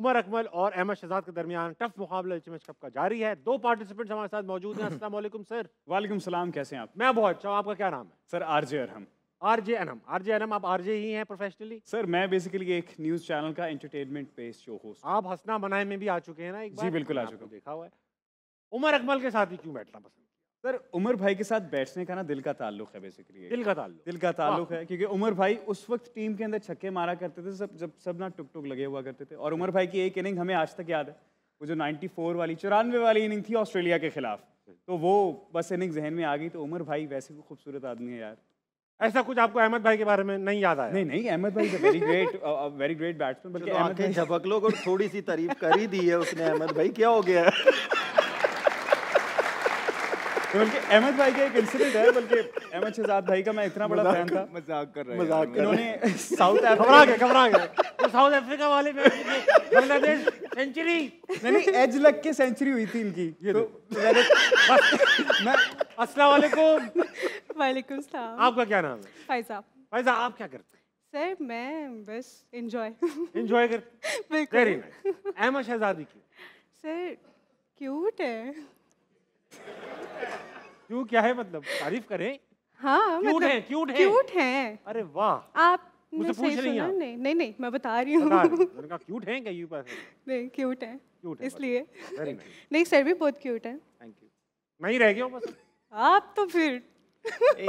उमर अकमल और अहमद शहजाद के दरमियान टफ मुकाबला एच कप का जारी है दो पार्टिसिपेंट्स हमारे साथ मौजूद हैं वालेकुम सर वालेकुम सलाम कैसे हैं आप मैं बहुत अच्छा आपका क्या नाम है sir RJ Arham RJ Anam RJ Anam आप आरजे ही हैं प्रोफेशनली सर मैं बेसिकली एक न्यूज़ चैनल का एंटरटेनमेंट बेस्ड शो होस्ट आप हंसना बनाए में भी आ चुके हैं ना एक बार जी बिल्कुल आ चुके हैं देखा हुआ है उमर अकमल के साथ ही क्यों बैठना पसंद सर उमर भाई के साथ बैठने का ना दिल का ताल्लुक है बेसिकली दिल का ताल्लुक दिल का ताल्लुक है क्योंकि उमर भाई उस वक्त टीम के अंदर छक्के मारा करते थे सब जब सब ना टुक टुक लगे हुआ करते थे और उमर भाई की एक इनिंग हमें आज तक याद है वो जो 94 वाली चौरानवे वाली इनिंग थी ऑस्ट्रेलिया के खिलाफ तो वो बस इनिंग जहन में आ गई तो उमर भाई वैसे भी खूबसूरत आदमी है यार ऐसा कुछ आपको अहमद भाई के बारे में नहीं याद आया नहीं नहीं अहमद भाई very great very great batsman बल्कि झपक लोग थोड़ी सी तारीफ कर ही दी है उसने अहमद भाई क्या हो गया बल्कि अहमद भाई का एक इंसिडेंट है बल्कि अहमद शहजाद भाई का मैं इतना बड़ा फैन था मजाक कर रहे मजाक साउथ घबरा गए घबरा गए तो साउथ अफ्रीका वाले बांग्लादेश सेंचुरी नहीं एज लग के सेंचुरी हुई थी इनकी ये तो मैं अस्सलाम वालेकुम वालेकुम सलाम आपका क्या नाम है भाई साहब भाई साहब आप क्या करते सर मैं बस एंजॉय एंजॉय कर वेरी नाइस अहमद शहजादी की सर क्यूट है क्यों क्या है मतलब तारीफ करें हाँ क्यूट मतलब, है क्यूट है क्यूट है अरे वाह आप मुझे पूछ रही हैं नहीं नहीं नहीं मैं बता रही हूँ मैंने क्यूट है क्या यू पास नहीं क्यूट है क्यूट है इसलिए नहीं सर भी बहुत क्यूट है थैंक यू मैं ही रह गया हूँ बस आप तो फिर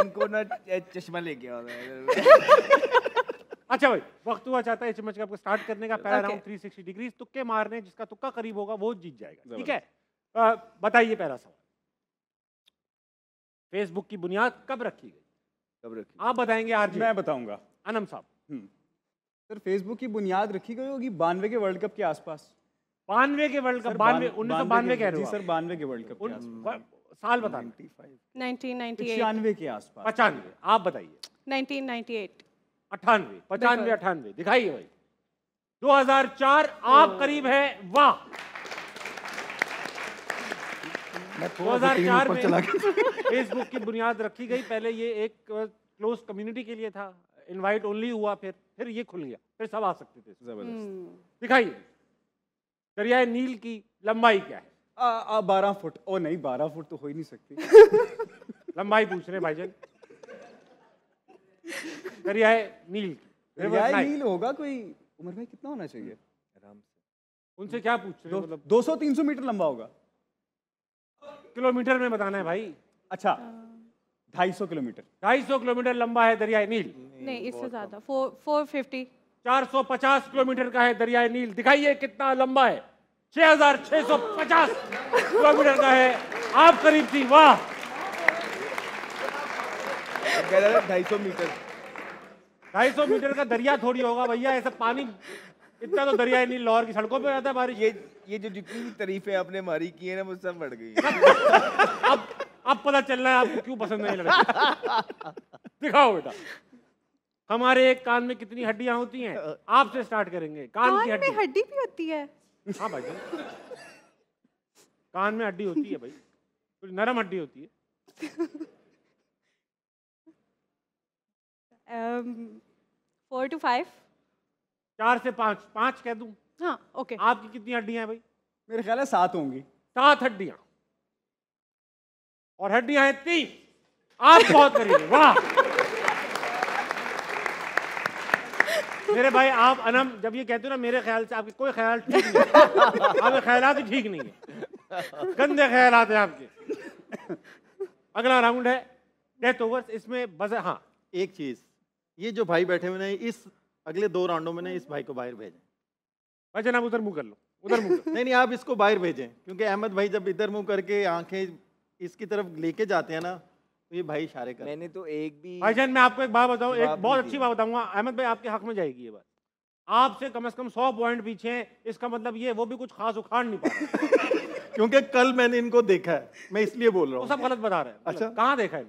इनको ना चश्मा ले गया अच्छा भाई वक्त हुआ चाहता है चम्मच का आपको स्टार्ट करने का पहला राउंड 360 डिग्री तुक्के मारने जिसका तुक्का करीब होगा वो जीत जाएगा ठीक है बताइए पहला सवाल फेसबुक की बुनियाद कब रखी गई कब रखी आप बताएंगे आज मैं बताऊंगा अनम साहब हम्म। सर फेसबुक की बुनियाद रखी गई होगी बानवे के वर्ल्ड कप के आसपास बानवे के वर्ल्ड कप बानवे उन्नीस सौ बानवे कह रहे हो सर बानवे के वर्ल्ड कप साल बता पचानवे के आसपास पचानवे आप बताइए अठानवे पचानवे अठानवे दिखाइए भाई 2004 आप करीब है वाह दो हजार फेसबुक की बुनियाद रखी गई पहले ये एक क्लोज कम्युनिटी के लिए था इनवाइट ओनली हुआ फिर फिर ये खुल गया फिर सब आ सकते थे जबरदस्त हम्म। दिखाइए नील की लंबाई क्या है आ, आ, बारह फुट ओ नहीं बारह फुट तो हो ही नहीं सकती लंबाई पूछ रहे नील नील होगा कोई भाई कितना होना चाहिए आराम से उनसे क्या पूछ रहे हो मतलब 200 300 मीटर लंबा होगा किलोमीटर में बताना है भाई अच्छा हाँ। ढाई सौ किलोमीटर ढाई सौ किलोमीटर लंबा है दरिया नील नहीं इससे ज्यादा फोर फिफ्टी चार सौ पचास किलोमीटर का है दरिया नील दिखाइए कितना लंबा है छह हजार छह सौ पचास किलोमीटर का है आप करीब थी वाह ढाई सौ मीटर ढाई सौ मीटर का दरिया थोड़ी होगा भैया ऐसा पानी इतना तो दरिया नहीं लाहौर की सड़कों पे रहता है बारिश ये ये जो जितनी भी तारीफें आपने हमारी की है ना वो सब बढ़ गई अब अब पता चल रहा है आपको क्यों पसंद नहीं लगा दिखाओ बेटा हमारे एक कान में कितनी हड्डियां होती हैं आपसे स्टार्ट करेंगे कान, कान की हड्डी हड्डी भी होती है हाँ भाई कान में हड्डी होती है भाई कुछ नरम हड्डी होती है फोर टू फाइव चार से पांच पांच कह दू हाँ ओके आपकी कितनी हड्डियां भाई मेरे ख्याल है सात होंगी सात हड्डियां और हड्डियां हैं तीस आप बहुत करेंगे वाह मेरे भाई आप अनम जब ये कहते हो ना मेरे ख्याल से आपके कोई ख्याल ठीक नहीं आपके ख्याल ही ठीक नहीं है गंदे ख्याल हैं आपके अगला राउंड है डेथ ओवर्स इसमें बस हाँ एक चीज ये जो भाई बैठे हुए ना इस अगले दो राउंडों में ना इस भाई को बाहर भेजें भाई जनाब उधर मुँह कर लो उधर मुँह नहीं नहीं आप इसको बाहर भेजें क्योंकि अहमद भाई जब इधर मुँह करके आंखें इसकी तरफ लेके जाते हैं ना तो ये भाई इशारे कर मैंने तो एक भी भाई जान मैं आपको एक बात बताऊँ एक बहुत अच्छी बात बताऊँगा अहमद भाई आपके हक में जाएगी ये बात आपसे कम से कम सौ पॉइंट पीछे हैं इसका मतलब ये वो भी कुछ खास उखाड़ नहीं पा क्योंकि कल मैंने इनको देखा है मैं इसलिए बोल रहा हूँ सब गलत बता रहे हैं अच्छा कहाँ देखा है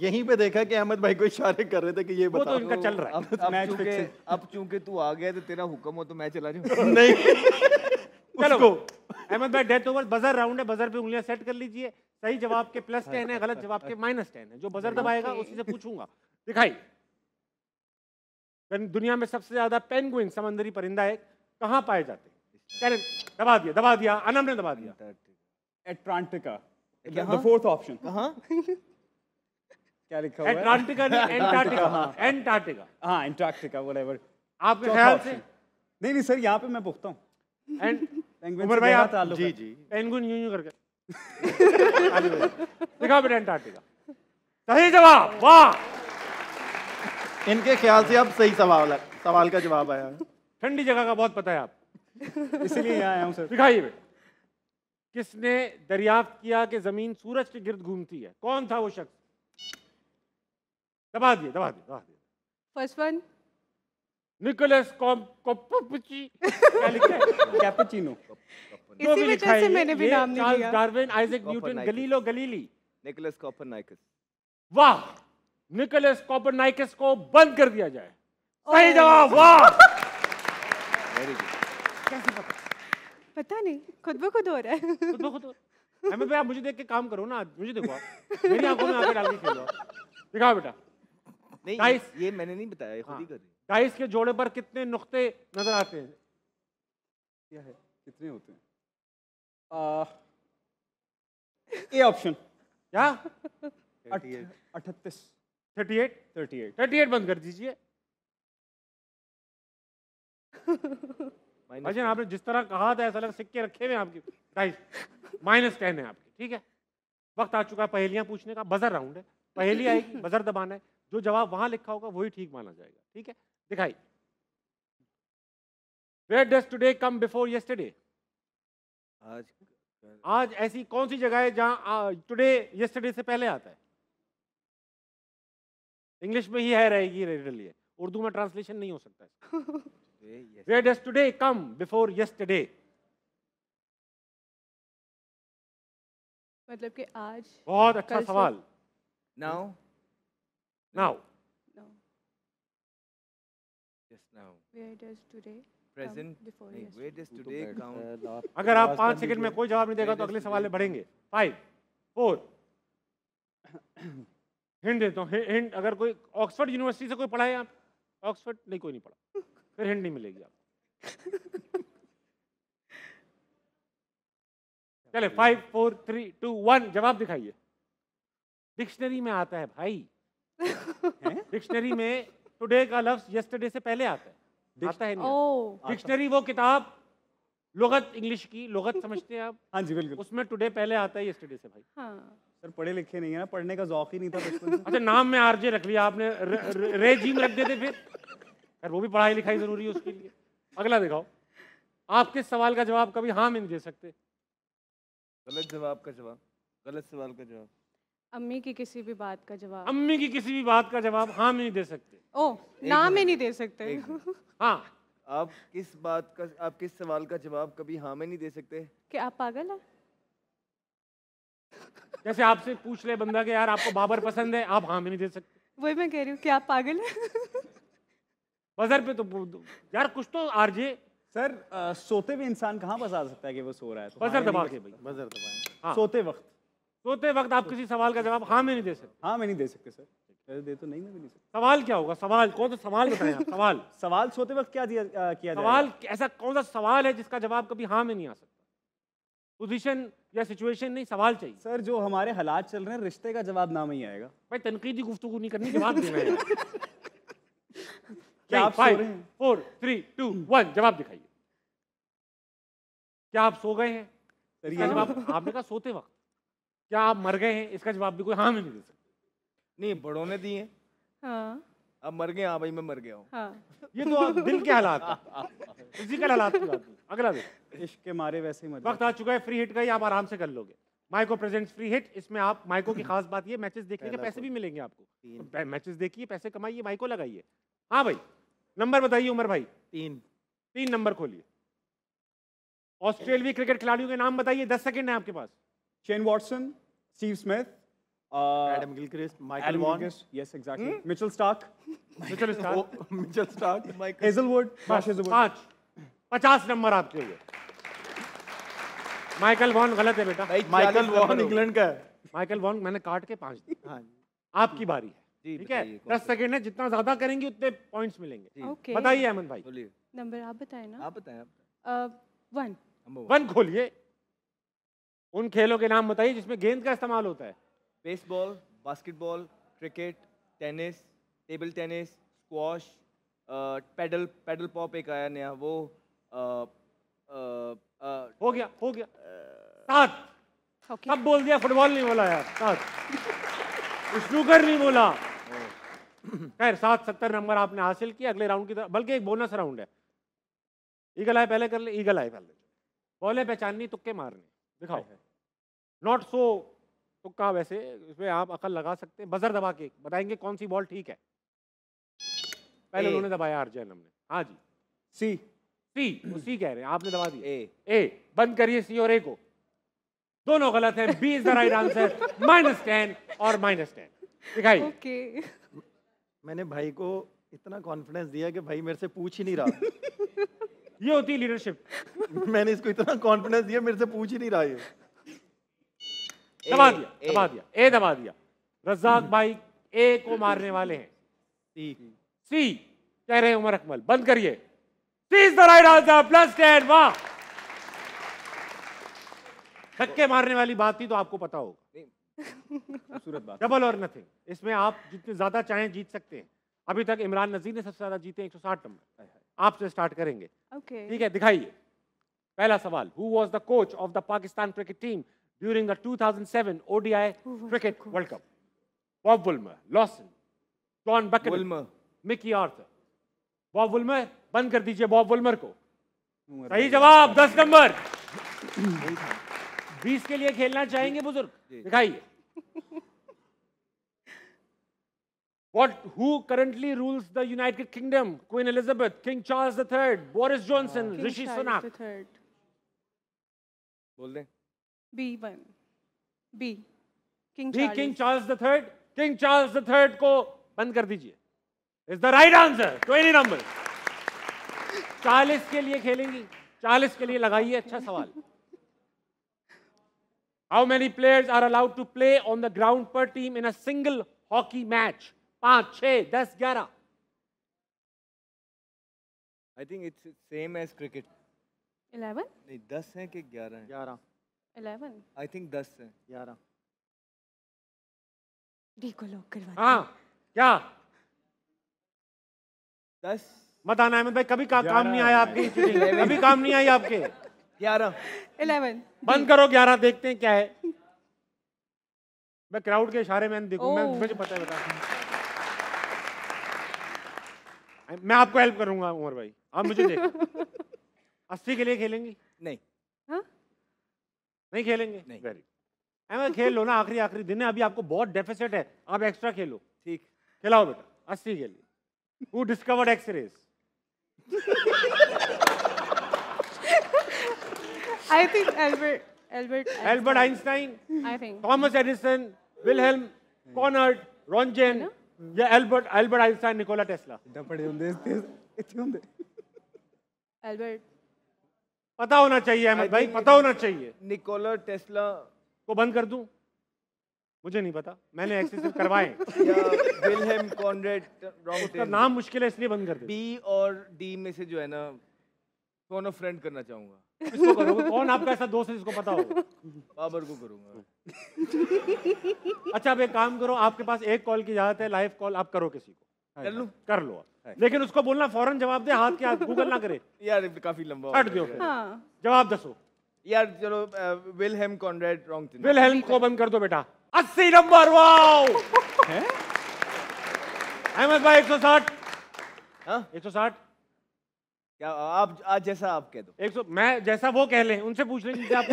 यहीं पे देखा कि अहमद भाई को इशारे कर रहे थे कि ये वो तो इनका चल रहा है अब चूंकि अब चूंकि तू आ गया तो तेरा हुक्म हो तो मैं चला जाऊं नहीं चलो अहमद भाई डेथ ओवर बजर राउंड है बजर पे उंगलियां सेट कर लीजिए सही जवाब के प्लस टेन है गलत जवाब के माइनस टेन है जो बजर दबाएगा उसी से पूछूंगा दिखाई दुनिया में सबसे ज्यादा पेंगुइन समंदरी परिंदा है कहाँ पाए जाते दबा दिया दबा दिया अनम ने दबा दिया एटलांटिका द फोर्थ ऑप्शन कहाँ एंटार्क्टिका नहीं एंटार्क्टिका एंटार्क्टिका एंटार्क्टिका आपके ख्याल से नहीं नहीं सर यहाँ पे मैं एंड उमर भाई आप जी जी पेंगुइन यूं यूं करके दिखा बेटा एंटार्क्टिका सही जवाब वाह इनके ख्याल से अब सही सवाल है सवाल का जवाब आया ठंडी जगह का बहुत पता है आप इसीलिए यहाँ आया हूँ सर दिखाइए किसने दरियाफ्त किया कि जमीन सूरज के गिर्द घूमती है कौन था वो शख्स दबा दिए दबा दिए दबा दिए फर्स्ट वन निकोलस क्या लिखा है कैपेचिनो इसी वजह से मैंने भी नाम नहीं लिया Darwin Isaac Newton Galileo Galilei Nicolaus Copernicus वाह निकोलस कोपरनाइकस को बंद कर दिया जाए सही जवाब वाह वेरी गुड कैसे पता पता नहीं खुद ब खुद हो रहा है खुद ब खुद हमें भाई आप मुझे देख के काम करो ना मुझे देखो आप मेरी आंखों में आके डाल के खेलो दिखाओ बेटा नहीं ये मैंने नहीं बताया खुद ही हाँ। कर के जोड़े पर कितने नुक्ते नजर आते हैं क्या है कितने होते हैं ए ऑप्शन क्या अठतीस thirty eight thirty eight thirty eight बंद कर दीजिए भाई आपने जिस तरह कहा था ऐसा लग सिक्के रखे हुए आपके गाइस माइनस टेन है आपकी ठीक है वक्त आ चुका है पहेलियां पूछने का बजर राउंड है पहेली आएगी बजर दबाना है जो जवाब वहां लिखा होगा वही ठीक माना जाएगा ठीक है दिखाई where does today come before yesterday आज आज ऐसी कौन सी जगह है जहां टुडे यस्टरडे से पहले आता है इंग्लिश में ही है रहेगी रेडली उर्दू में ट्रांसलेशन नहीं हो सकता है where today come before yesterday मतलब कि आज बहुत अच्छा सवाल now Now. Just now. Where does today? Present. where does तो today count? अगर आप पांच सेकंड में कोई जवाब नहीं देगा तो अगले सवाल में बढ़ेंगे फाइव फोर हिंट देता तो, हूँ हिंट अगर कोई ऑक्सफोर्ड यूनिवर्सिटी से कोई पढ़ा है आप ऑक्सफोर्ड नहीं कोई नहीं पढ़ा फिर हिंट नहीं मिलेगी आपको चले five four three two one जवाब दिखाइए डिक्शनरी में आता है भाई डिक्शनरी में टुडे का लफ्ज यस्टरडे से पहले आता है आता है डिक्शनरी वो किताब लुगत इंग्लिश की लुगत समझते हैं आप हाँ जी बिल्कुल उसमें टुडे पहले आता है यस्टरडे से भाई हाँ। सर पढ़े लिखे नहीं है ना पढ़ने का जौक ही नहीं था अच्छा नाम में आरजे रख लिया आपने र, रे जीम रख देते फिर यार वो भी पढ़ाई लिखाई जरूरी है उसके लिए अगला दिखाओ आपके सवाल का जवाब कभी हाँ में नहीं दे सकते गलत जवाब का जवाब गलत सवाल का जवाब अम्मी की किसी भी बात का जवाब अम्मी की किसी भी बात का जवाब हाँ में नहीं दे सकते ओ ना में नहीं दे सकते हाँ आप किस बात का आप किस सवाल का जवाब कभी हाँ में नहीं दे सकते कि आप पागल हैं जैसे आपसे पूछ ले बंदा कि यार आपको बाबर पसंद है आप हाँ में नहीं दे सकते वही मैं कह रही हूँ कि आप पागल हैं बजर पे तो यार कुछ तो आरजे सर आ, सोते हुए इंसान कहाँ बजा सकता है कि वो सो रहा है तो बजर हाँ, दबा के भाई बजर दबाए हाँ। सोते वक्त सोते वक्त आप किसी सवाल का जवाब हाँ में नहीं दे सकते हाँ मैं नहीं दे सकते सर दे तो नहीं मैं भी नहीं सकता सवाल क्या होगा सवाल कौन सा सवाल बताएं आप सवाल सवाल सोते वक्त क्या दिया आ, किया सवाल ऐसा कौन सा सवाल है जिसका जवाब कभी हाँ में नहीं आ सकता पोजीशन या सिचुएशन नहीं सवाल चाहिए सर जो हमारे हालात चल रहे हैं रिश्ते का जवाब ना में ही आएगा भाई तनकीदी गुफ्तु नहीं करनी जवाब देना क्या five four three two one जवाब दिखाइए क्या आप सो गए हैं जवाब आपने कहा सोते वक्त क्या आप मर गए हैं इसका जवाब भी कोई हाँ में नहीं दे सकता नहीं बड़ों ने दिए हाँ। अब मर गए हाँ भाई मैं मर गया हूँ हाँ। ये तो दिल के हालात फिजिकल हालात अगला देखो इश्क के मारे वैसे ही वक्त आ चुका है फ्री हिट का ही आप आराम से कर लोगे माइको प्रेजेंट फ्री हिट इसमें आप माइको की खास बात ये मैचेस देखने के पैसे भी मिलेंगे आपको मैचेस देखिए पैसे कमाइए माइको लगाइए हाँ भाई नंबर बताइए उमर भाई तीन तीन नंबर खोलिए ऑस्ट्रेलियाई क्रिकेट खिलाड़ियों के नाम बताइए दस सेकेंड है आपके पास Shane Watson Steve Smith. Uh, Adam Gilchrist, Michael Adam Vaughn. Gilchrist. Yes, exactly. Hmm? Mitchell Stark. Mitchell Stark. Oh, Mitchell Stark. Michael. Hazelwood. Marsh Hazelwood. पाँच. पचास नंबर आपके लिए. माइकल वॉन गलत है बेटा. माइकल वॉन इंग्लैंड का है. Michael Vaughan मैंने काट के पांच दिए. हाँ. आपकी बारी है. ठीक है दस सेकंड है जितना ज्यादा करेंगे उतने पॉइंट्स मिलेंगे बताइए अमन भाई नंबर आप बताए ना आप बताए वन वन खोलिए उन खेलों के नाम बताइए जिसमें गेंद का इस्तेमाल होता है baseball basketball cricket tennis table tennis squash paddle paddle pop एक आया नया वो आ, आ, आ, हो गया हो गया सात okay. सब बोल दिया फुटबॉल नहीं बोला यार सात स्नूकर नहीं बोला खैर सात सत्तर नंबर आपने हासिल किया अगले राउंड की तरफ बल्कि एक बोनस राउंड है ईगल आए पहले कर ले ईगल आए पहले बॉले पहचाननी तुक्के मारने दिखाओ नॉट सो तो कहा वैसे इसमें आप अकल लगा सकते हैं बजर दबा के बताएंगे कौन सी बॉल ठीक है पहले उन्होंने दबाया अर्जन हमने हाँ जी सी सी वो सी कह रहे हैं आपने दबा दी ए ए बंद करिए सी और ए को दोनों गलत है B is the right answer minus ten और माइनस टेन दिखाई okay. मैंने भाई को इतना कॉन्फिडेंस दिया कि भाई मेरे से पूछ ही नहीं रहा ये होती लीडरशिप मैंने इसको इतना कॉन्फिडेंस दिया मेरे से पूछ ही नहीं रहा ये दबा दिया दबा दिया ए दबा दिया रजाक भाई ए को मारने वाले हैं सी कह रहे उमर अकमल बंद करिए C is the right answer plus ten वाह धक्के मारने वाली बात थी तो आपको पता होगा डबल और नथिंग इसमें आप जितने ज्यादा चाहें जीत सकते हैं अभी तक इमरान नजीर ने सबसे ज्यादा जीते 160 नंबर आपसे स्टार्ट करेंगे ठीक है दिखाइए पहला सवाल who was the coach of the Pakistan cricket team during the 2007 ODI oh, Cricket God. World Cup. Bob Woolmer, Lawson, John Buchanan, Mickey Arthur Bob Woolmer बंद कर दीजिए बॉब वुलमर को सही जवाब दस नंबर बीस के लिए खेलना चाहेंगे बुजुर्ग दिखाइए What who currently rules the United Kingdom? Queen Elizabeth, King Charles III, Boris Johnson, King Rishi Sunak. बोल दें B one B King King Charles the third King Charles the third को बंद कर दीजिए is the right answer twenty number चालीस के लिए खेलेंगी चालीस के लिए लगाइए अच्छा सवाल how many players are allowed to play on the ground पर team in a single hockey match पांच छह दस ग्यारह I think it's same as cricket eleven नहीं दस है कि ग्यारह ग्यारह 11 i think 10 se 11 D lock करवा हां क्या 10 मत आना अहमद भाई कभी का, काम नहीं आया आपकी कभी काम नहीं आई आपके 11 11 बंद करो 11 देखते हैं क्या है मैं क्राउड के इशारे में देखूं मैं मुझे पता है बता मैं आपको हेल्प करूंगा उमर भाई आप मुझे देखो अस्सी के लिए खेलेंगी नहीं हाँ? नहीं खेलेंगे नहीं वेरी अहमद खेल लो ना आखिरी आखिरी दिन है अभी आपको बहुत डेफिसिट है आप एक्स्ट्रा खेलो ठीक खिलाओ बेटा अस्सी के लिए वो discovered x rays I think Albert Albert Albert Einstein I think Thomas Edison Wilhelm Conrad Roentgen या Albert Albert Einstein Nikola Tesla इतना पढ़े होंगे इतने होंगे एल्बर्ट पता होना चाहिए अहमद भाई पता होना चाहिए निकोला टेस्ला को बंद कर दूं मुझे नहीं पता मैंने एक्सेसिव करवाए विलहेम कॉनरेड उसका नाम मुश्किल है इसलिए बंद कर दे बी और डी में से जो है ना कौन फ्रेंड करना चाहूंगा इसको कौन आपका ऐसा दोस्त है जिसको पता हो बाबर को करूंगा अच्छा अब एक काम करो आपके पास एक कॉल की इजाजत है लाइव कॉल आप करो किसी को कर हाँ कर लो हाँ लेकिन उसको बोलना फौरन जवाब दे हाथ के हाथ गूगल ना करे यार तो काफी लंबा हट दो हाँ। जवाब दसो यार चलो विलहेम कॉनरेड रॉन्ग विलहेम को बंद कर दो बेटा अस्सी नंबर वाओ अहमद भाई एक सौ साठ एक सौ साठ क्या आप आज जैसा आप कह दो एक सौ मैं जैसा वो कह लें उनसे पूछ लें आप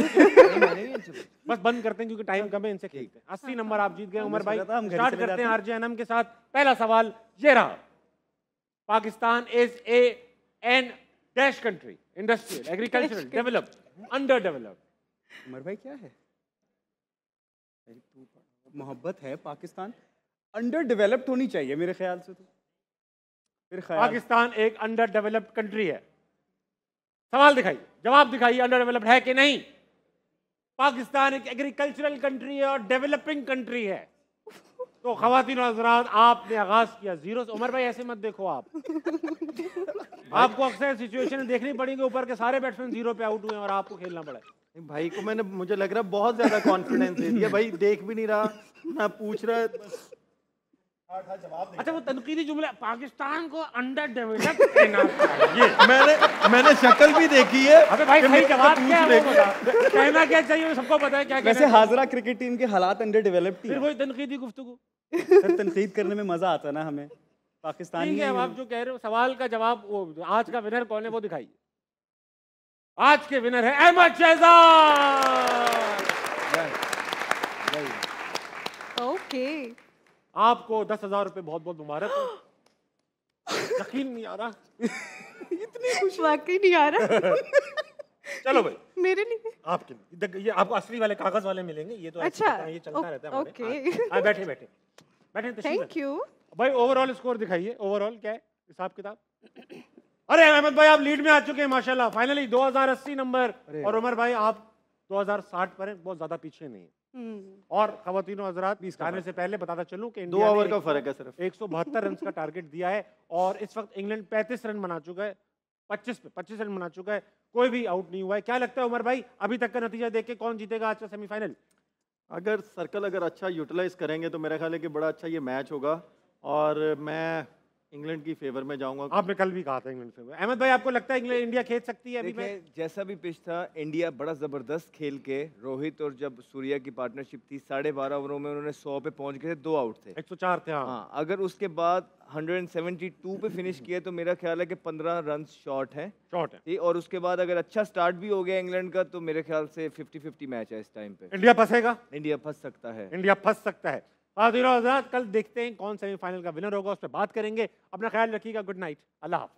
बस बंद करते हैं क्योंकि टाइम कम है इनसे खेलते हैं अस्सी नंबर आप जीत गए हाँ, उमर भाई स्टार्ट करते हैं आरजे एनम के साथ पहला सवाल ये रहा Pakistan is a n dash country industrial agricultural develop under develop Umar भाई क्या है मोहब्बत है पाकिस्तान अंडर डेवलप्ड होनी चाहिए मेरे ख्याल से तो फिर पाकिस्तान एक अंडर डेवलप्ड कंट्री है सवाल दिखाई जवाब दिखाई अंडर डेवलप्ड है कि नहीं पाकिस्तान एक एग्रीकल्चरल कंट्री है और डेवलपिंग कंट्री है तो खातिन आपने आगाज किया जीरो से उमर भाई ऐसे मत देखो आप आपको अक्सर सिचुएशन देखनी पड़ेगी ऊपर के सारे बैट्समैन जीरो पे आउट हुए और आपको खेलना पड़ा भाई को मैंने मुझे लग रहा है बहुत ज्यादा कॉन्फिडेंस दे दिया भाई देख भी नहीं रहा ना पूछ रहा अच्छा वो तनकीदी जुमला पाकिस्तान को अंडर डेवलप ये मैंने मैंने शक्ल भी देखी है अबे भाई सही जवाब क्या है कहना क्या चाहिए सबको पता है क्या वैसे हाजरा क्रिकेट टीम के हालात अंडर डेवलप फिर वही तनकीदी गुफ्तगु सर तनकीद करने में मजा आता ना हमें पाकिस्तान ठीक है आप जो कह रहे हो सवाल का जवाब वो आज का विनर कौन है वो दिखाइए आज के विनर है अहमद शहजाद ओके आपको दस हजार रुपए बहुत बहुत मुबारक यकीन नहीं आ रहा इतनी खुशी वाकई नहीं आ रहा चलो भाई मेरे लिए आपके लिए ये आपको असली वाले कागज वाले मिलेंगे ये तो अच्छा ये चलता रहता है ओके आ, बैठे बैठे बैठे थैंक यू भाई ओवरऑल स्कोर दिखाइए ओवरऑल क्या है हिसाब किताब अरे अहमद भाई आप लीड में आ चुके हैं माशाल्लाह फाइनली 2080 नंबर और उमर भाई आप 2060 पर हैं बहुत ज्यादा पीछे नहीं है हम्म। और खातिन हजरात खाने से पहले बताता चलूँ कि दो ओवर का फर्क है सिर्फ एक सौ बहत्तर रन का टारगेट दिया है और इस वक्त इंग्लैंड पैंतीस रन बना चुका है पच्चीस पे पच्चीस रन बना चुका है कोई भी आउट नहीं हुआ है क्या लगता है उमर भाई अभी तक का नतीजा देख के कौन जीतेगा आज का सेमीफाइनल अगर सर्कल अगर अच्छा यूटिलाइज करेंगे तो मेरा ख्याल है कि बड़ा अच्छा ये मैच होगा और मैं इंग्लैंड की फेवर में जाऊंगा आपने कल भी कहा था इंग्लैंड फेवर अहमद भाई आपको लगता है इंग्लैंड इंडिया खेल सकती है अभी मैं जैसा भी पिच था इंडिया बड़ा ज़बरदस्त खेल के रोहित और जब सूर्या की पार्टनरशिप थी साढ़े बारह ओवरों में उन्होंने सौ पे पहुंच गए थे दो आउट थे एक सौ चार थे हाँ।, हाँ अगर उसके बाद हंड्रेड एंड सेवेंटी टू पे फिनिश किया तो मेरा ख्याल है कि पंद्रह रन शॉर्ट है शॉर्ट है और उसके बाद अगर अच्छा स्टार्ट भी हो गया इंग्लैंड का तो मेरे ख्याल से फिफ्टी फिफ्टी मैच है इस टाइम पे इंडिया फंसेगा इंडिया फंस सकता है इंडिया फंस सकता है हाजिर कल देखते हैं कौन सेमीफाइनल का विनर होगा उस पर बात करेंगे अपना ख्याल रखिएगा गुड नाइट अल्लाह हाफ़